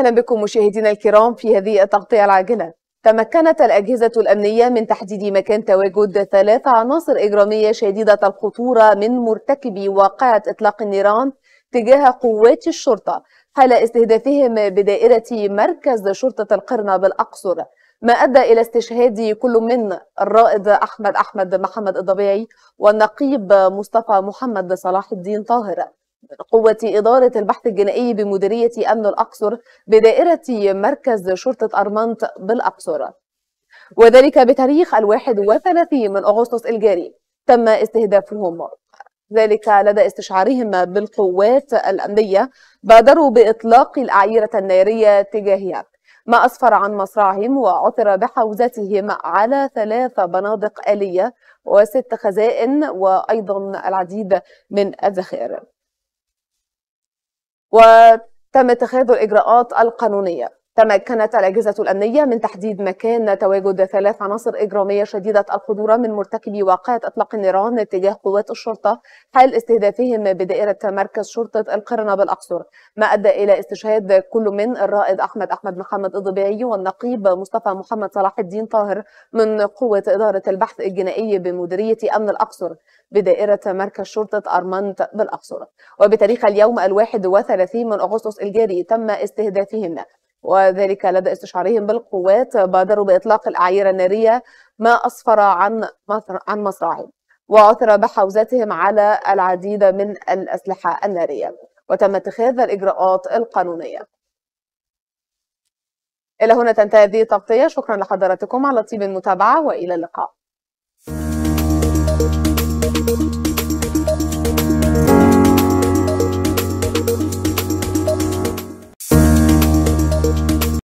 أهلا بكم مشاهدينا الكرام في هذه التغطية العاجلة تمكنت الأجهزة الأمنية من تحديد مكان تواجد ثلاث عناصر إجرامية شديدة الخطورة من مرتكبي واقعة إطلاق النيران تجاه قوات الشرطة حال استهدافهم بدائرة مركز شرطة القرنة بالأقصر ما أدى إلى استشهاد كل من الرائد أحمد أحمد محمد الضبيعي والنقيب مصطفى محمد صلاح الدين طاهر قوة إدارة البحث الجنائي بمديرية أمن الأقصر بدائرة مركز شرطة أرمنت بالأقصر وذلك بتاريخ الواحد وثلاثين من أغسطس الجاري تم استهدافهم ذلك لدى استشعارهم بالقوات الأمنية بادروا بإطلاق الأعيرة النارية تجاهها ما أسفر عن مصرعهم وعثر بحوزتهم على ثلاث بنادق آلية وست خزائن وأيضا العديد من الذخائر وتم اتخاذ الاجراءات القانونيه تمكنت الأجهزة الأمنية من تحديد مكان تواجد ثلاث عناصر إجرامية شديدة الخطورة من مرتكبي واقعة إطلاق النيران اتجاه قوات الشرطة حال استهدافهم بدائرة مركز شرطة القرنة بالأقصر ما أدى إلى استشهاد كل من الرائد أحمد أحمد محمد الضبيعي والنقيب مصطفى محمد صلاح الدين طاهر من قوة إدارة البحث الجنائي بمديرية أمن الأقصر بدائرة مركز شرطة أرمنت بالأقصر وبتاريخ اليوم الواحد وثلاثين من أغسطس الجاري تم استهدافهم وذلك لدى استشعارهم بالقوات بادروا بإطلاق الأعيرة النارية ما أسفر عن عن مصرعهم وعثر بحوزتهم على العديد من الأسلحة النارية وتم اتخاذ الإجراءات القانونية إلى هنا تنتهي هذه التغطية شكرا لحضراتكم على طيب المتابعة وإلى اللقاء